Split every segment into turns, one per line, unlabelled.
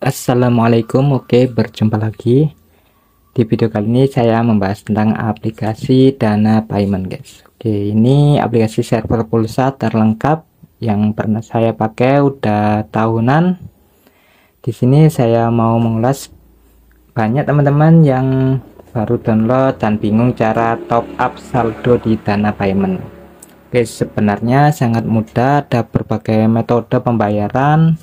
Assalamualaikum Oke berjumpa lagi di video kali ini saya membahas tentang aplikasi dana payment guys Oke ini aplikasi server pulsa terlengkap yang pernah saya pakai udah tahunan di sini saya mau mengulas banyak teman-teman yang baru download dan bingung cara top up saldo di dana payment Oke sebenarnya sangat mudah ada berbagai metode pembayaran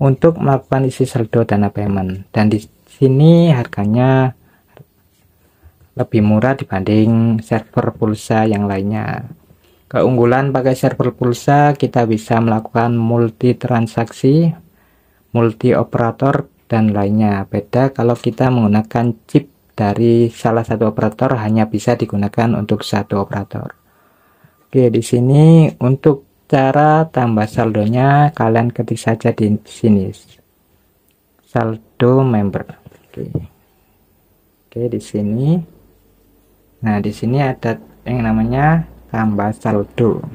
untuk melakukan isi saldo dana payment dan di sini harganya lebih murah dibanding server pulsa yang lainnya keunggulan pakai server pulsa kita bisa melakukan multi transaksi multi operator dan lainnya beda kalau kita menggunakan chip dari salah satu operator hanya bisa digunakan untuk satu operator Oke di sini untuk Cara tambah saldonya kalian ketik saja di sini. Saldo member. Oke. Oke, di sini. Nah, di sini ada yang namanya tambah saldo.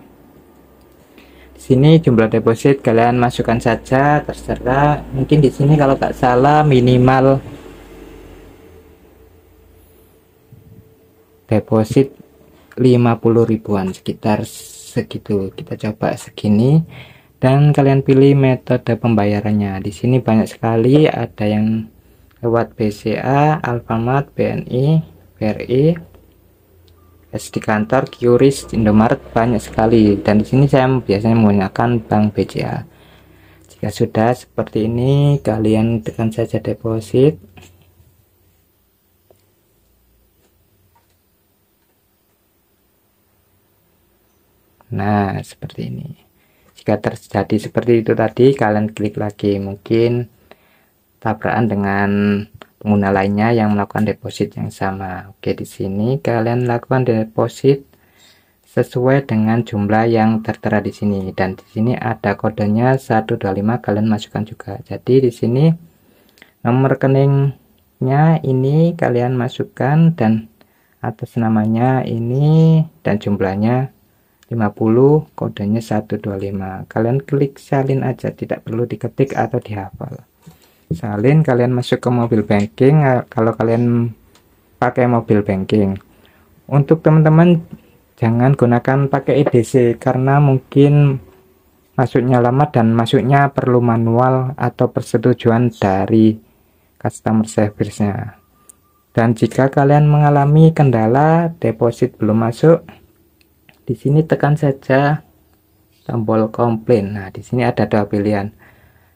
Di sini jumlah deposit kalian masukkan saja terserah. Mungkin di sini kalau tak salah minimal deposit 50 ribuan sekitar segitu kita coba segini dan kalian pilih metode pembayarannya di sini banyak sekali ada yang lewat BCA Alfamart BNI BRI SD kantor QRIS Indomaret banyak sekali dan di sini saya biasanya menggunakan bank BCA jika sudah seperti ini kalian tekan saja deposit Nah, seperti ini. Jika terjadi seperti itu tadi, kalian klik lagi. Mungkin tabrakan dengan pengguna lainnya yang melakukan deposit yang sama. Oke, di sini kalian lakukan deposit sesuai dengan jumlah yang tertera di sini dan di sini ada kodenya 125 kalian masukkan juga. Jadi di sini nomor rekeningnya ini kalian masukkan dan atas namanya ini dan jumlahnya 50 kodenya 125 kalian klik salin aja tidak perlu diketik atau dihafal salin kalian masuk ke mobil banking eh, kalau kalian pakai mobil banking untuk teman-teman jangan gunakan pakai EDC karena mungkin masuknya lama dan masuknya perlu manual atau persetujuan dari customer service-nya dan jika kalian mengalami kendala deposit belum masuk di sini tekan saja tombol komplain. Nah, di sini ada dua pilihan.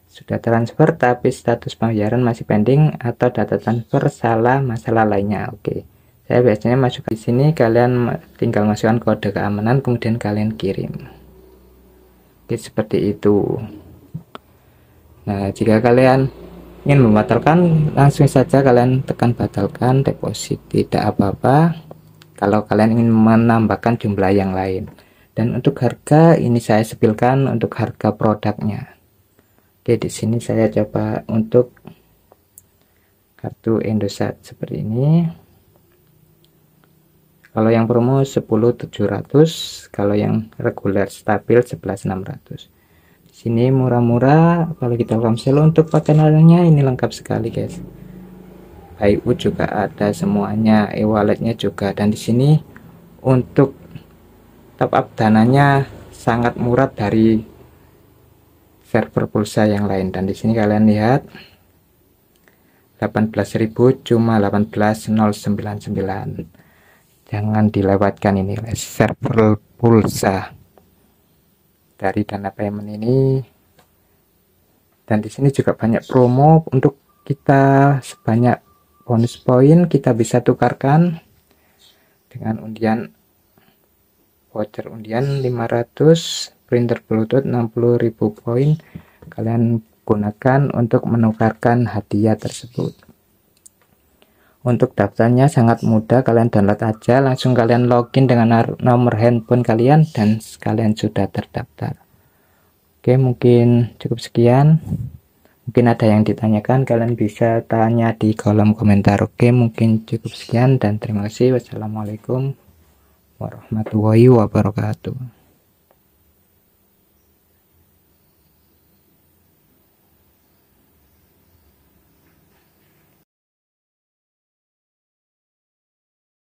Sudah transfer tapi status pembayaran masih pending atau data transfer salah masalah lainnya. Oke. Saya biasanya masuk di sini kalian tinggal masukkan kode keamanan kemudian kalian kirim. Oke, seperti itu. Nah, jika kalian ingin membatalkan langsung saja kalian tekan batalkan deposit tidak apa-apa kalau kalian ingin menambahkan jumlah yang lain dan untuk harga ini saya sepilkan untuk harga produknya oke di sini saya coba untuk kartu Indosat seperti ini kalau yang promo 10700 kalau yang reguler stabil 11600 sini murah-murah Kalau kita langsung untuk pakai ini lengkap sekali guys IU juga ada semuanya e-walletnya juga dan di sini untuk top up dananya sangat murah dari server pulsa yang lain dan di sini kalian lihat 18.000 cuma 18.099 jangan dilewatkan ini guys server pulsa dari dana payment ini dan di sini juga banyak promo untuk kita sebanyak bonus poin kita bisa tukarkan dengan undian voucher undian 500 printer bluetooth 60.000 poin kalian gunakan untuk menukarkan hadiah tersebut untuk daftarnya sangat mudah kalian download aja langsung kalian login dengan nomor handphone kalian dan kalian sudah terdaftar oke mungkin cukup sekian mungkin ada yang ditanyakan kalian bisa tanya di kolom komentar oke mungkin cukup sekian dan terima kasih wassalamualaikum warahmatullahi wabarakatuh